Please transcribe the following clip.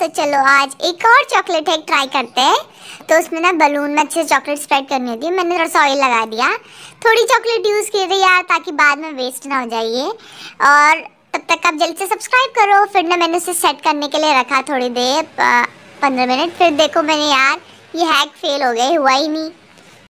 तो चलो आज एक और चॉकलेट है ट्राई करते हैं तो उसमें ना बलून में अच्छे से चॉकलेट स्प्रेड करनी होती है मैंने थोड़ा सा ऑयल लगा दिया थोड़ी चॉकलेट यूज़ की थी यार ताकि बाद में वेस्ट ना हो जाइए और तब तक आप जल्दी से सब्सक्राइब करो फिर ना मैंने उसे सेट करने के लिए रखा थोड़ी देर पंद्रह मिनट फिर देखो मैंने यार ये हैक फेल हो गए हुआ ही नहीं